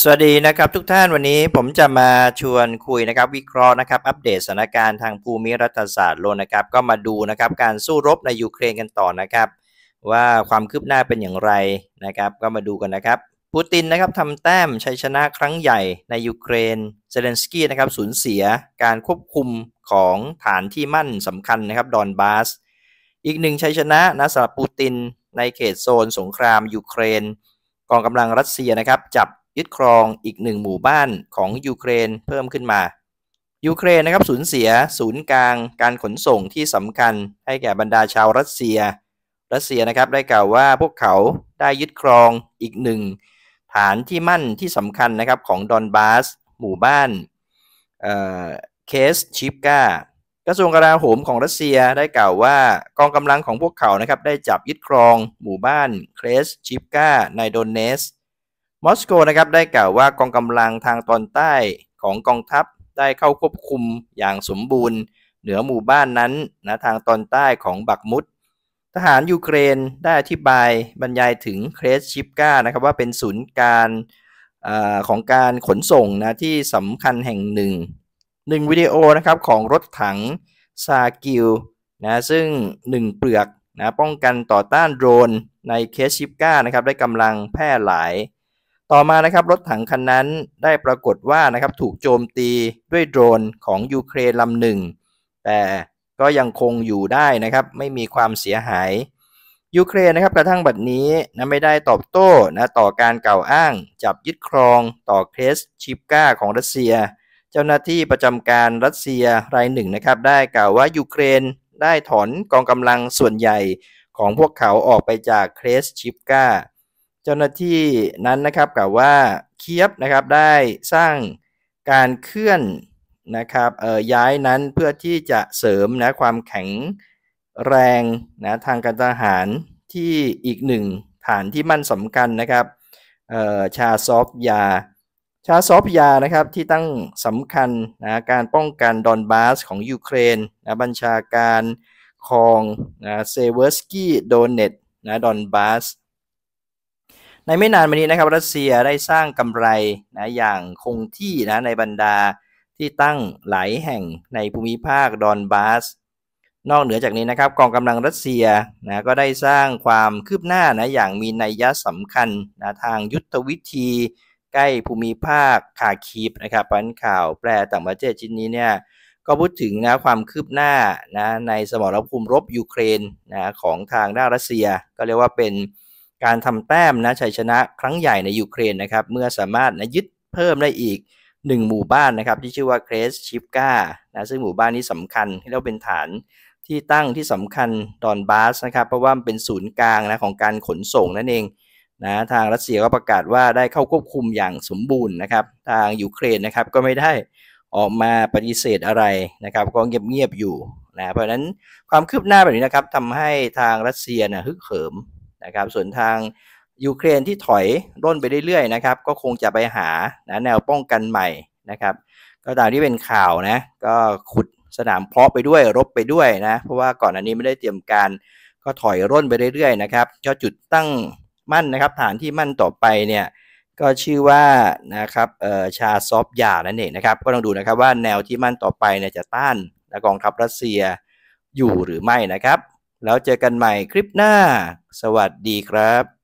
สวัสดีนะครับทุกท่านวันนี้ผมจะมาชวนคุยนะครับวิเคราะห์นะครับ อัปเดตสถานการณ์ทางภูมิรัฐศาสตร์โลกนะครับ ก็มาดูนะครับการสู้รบในยูเครนกันต่อนะครับ ว่าความคืบหน้าเป็นอย่างไรนะครับ ก็มาดูกันนะครับปูตินนะครับทำแต้มชัยชนะครั้งใหญ่ในยูเครนเซเลนสกี้นะครับสูญเสียการควบคุมของฐานที่มั่นสำคัญนะครับดอนบาส อีกหนึ่งชัยชนะนะสำหรับปูตินในเขตโซนสงครามยูเครน กองกำลังรัสเซียนะครับจับยึดครองอีกหนึ่งหมู่บ้านของยูเครนเพิ่มขึ้นมา ยูเครนนะครับสูญเสียศูนย์กลาง การขนส่งที่สำคัญ ให้แก่บรรดาชาวรัสเซีย รัสเซียนะครับได้กล่าวว่าพวกเขา ได้ยึดครองอีกหนึ่งฐานที่มั่นที่สำคัญนะครับของดอนบาส หมู่บ้านเอ่อเคสชิปกากระทรวงกลาโหมของรัสเซียได้กล่าวว่ากองกำลังของพวกเขานะครับได้จับยึดครอง หมู่บ้านเคสชิปกาในโดนเนสมอสโกนะครับได้กล่าวว่ากองกำลังทางตอนใต้ของกองทัพได้เข้าควบคุมอย่างสมบูรณ์ เหนือหมู่บ้านนั้นนะทางตอนใต้ของบักมุด ทหารยูเครนได้อธิบายบรรยายถึงเครสชิปกานะครับว่าเป็นศูนย์การอของการขนส่งนะที่สำคัญแห่งหนึ่งหนึ่งวิดีโอนะครับของรถถัง ซากิลนะซึ่ง 1 เปลือกนะป้องกันต่อต้านโดรนในเคสชิปกานะครับได้กำลังแพร่หลายต่อมานะครับรถถังคันนั้นได้ปรากฏว่านะครับถูกโจมตีด้วยโดรนของยูเครนลำหนึ่ง แต่ก็ยังคงอยู่ได้นะครับไม่มีความเสียหายยูเครนนะครับกระทั่งบัดนี้นะไม่ได้ตอบโต้นะต่อการกล่าวอ้างจับยึดครองต่อเครสชิปกาของรัสเซีย เจ้าหน้าที่ประจำการรัสเซียรายหนึ่งนะครับได้กล่าวว่ายูเครนได้ถอนกองกำลังส่วนใหญ่ของพวกเขาออกไปจากเครสชิปกาเจ้าหน้าที่นั้นนะครับกล่าวว่าเคียบนะครับได้สร้างการเคลื่อนนะครับเอ่ย้ายนั้นเพื่อที่จะเสริมนะความแข็งแรงนะทางการทหารที่อีกหนึ่งฐานที่มั่นสำคัญนะครับเออ่ชาซอฟยา ชาซอฟยานะครับที่ตั้งสำคัญนะการป้องกัน ดอนบาสของยูเครนนะบัญชาการคองนะเซเวอร์สกี้โดเนตนะดอนบาสในไม่นานมานี้นะครับรัสเซียได้สร้างกำไรนะอย่างคงที่นะในบรรดาที่ตั้งหลายแห่งในภูมิภาคดอนบาส นอกเหนือจากนี้นะครับกองกำลังรัสเซียนะก็ได้สร้างความคืบหน้านะอย่างมีนัยยะสำคัญนะทางยุทธวิธีใกล้ภูมิภาคคาคีบนะครับพันข่าวแปลต่างประเทศชิ้นนี้เนี่ยก็พูดถึงนะความคืบหน้านะในสมรภูมิรบยูเครนนะของทางด้านรัสเซีย ก็เรียกว่าเป็นการทำแต้มนะชัยชนะครั้งใหญ่ในยูเครนนะครับเมื่อสามารถนะยึดเพิ่มได้อีกหนึ่งหมู่บ้านนะครับที่ชื่อว่าเครสชิฟกานะซึ่งหมู่บ้านนี้สำคัญที่เราเป็นฐานที่ตั้งที่สำคัญดอนบาสนะครับ เพราะว่ามันเป็นศูนย์กลางนะของการขนส่งนั่นเองนะทางรัสเซียก็ประกาศว่าได้เข้าควบคุมอย่างสมบูรณ์นะครับทางยูเครนนะครับก็ไม่ได้ออกมาปฏิเสธอะไรนะครับ ก็เงียบๆอยู่นะเพราะนั้นความคืบหน้าแบบนี้นะครับทำให้ทางรัสเซียนะฮึกเหิมนะครับส่วนทางยูเครนที่ถอยร่นไปเรื่อยๆนะครับ ก็คงจะไปหานะแนวป้องกันใหม่นะครับ ก็ตามที่เป็นข่าวนะก็ขุดสนามเพาะไปด้วย รบไปด้วยนะเพราะว่าก่อนอันนี้ไม่ได้เตรียมการก็ถอยร่นไปเรื่อยๆนะครับก็จุดตั้งมั่นนะครับ ฐานที่มั่นต่อไปเนี่ยก็ชื่อว่านะครับเอ่อชาซอฟยานั่นเองนะครับ ก็ต้องดูนะครับว่าแนวที่มั่นต่อไปเนี่ยจะต้านกองทัพรัสเซียอยู่หรือไม่นะครับแล้วเจอกันใหม่คลิปหน้า สวัสดีครับ